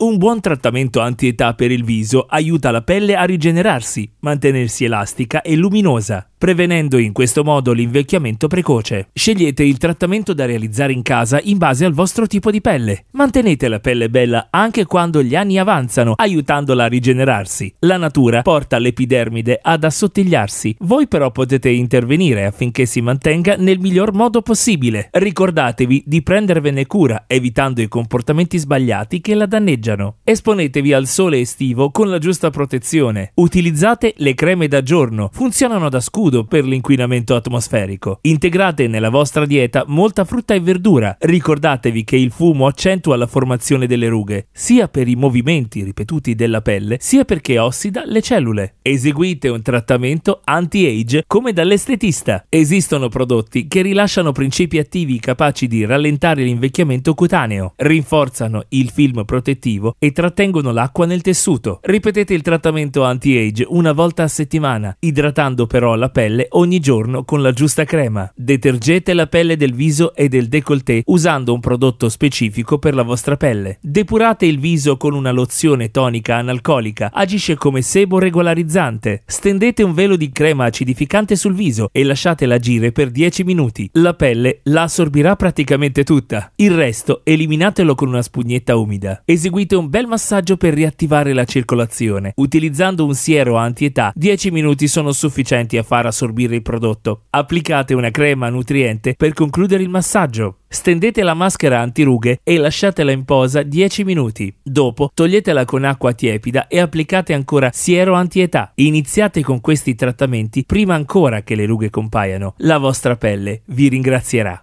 Un buon trattamento anti-età per il viso aiuta la pelle a rigenerarsi, mantenersi elastica e luminosa prevenendo in questo modo l'invecchiamento precoce. Scegliete il trattamento da realizzare in casa in base al vostro tipo di pelle. Mantenete la pelle bella anche quando gli anni avanzano, aiutandola a rigenerarsi. La natura porta l'epidermide ad assottigliarsi, voi però potete intervenire affinché si mantenga nel miglior modo possibile. Ricordatevi di prendervene cura, evitando i comportamenti sbagliati che la danneggiano. Esponetevi al sole estivo con la giusta protezione. Utilizzate le creme da giorno, funzionano da scudo scudo per l'inquinamento atmosferico. Integrate nella vostra dieta molta frutta e verdura. Ricordatevi che il fumo accentua la formazione delle rughe, sia per i movimenti ripetuti della pelle, sia perché ossida le cellule. Eseguite un trattamento anti-age come dall'estetista. Esistono prodotti che rilasciano principi attivi capaci di rallentare l'invecchiamento cutaneo, rinforzano il film protettivo e trattengono l'acqua nel tessuto. Ripetete il trattamento anti-age una volta a settimana, idratando però la pelle pelle ogni giorno con la giusta crema. Detergete la pelle del viso e del décolleté usando un prodotto specifico per la vostra pelle. Depurate il viso con una lozione tonica analcolica, agisce come sebo regolarizzante. Stendete un velo di crema acidificante sul viso e lasciatela agire per 10 minuti. La pelle la assorbirà praticamente tutta. Il resto eliminatelo con una spugnetta umida. Eseguite un bel massaggio per riattivare la circolazione. Utilizzando un siero anti-età, 10 minuti sono sufficienti a far assorbire il prodotto. Applicate una crema nutriente per concludere il massaggio. Stendete la maschera antirughe e lasciatela in posa 10 minuti. Dopo toglietela con acqua tiepida e applicate ancora siero antietà. Iniziate con questi trattamenti prima ancora che le rughe compaiano. La vostra pelle vi ringrazierà.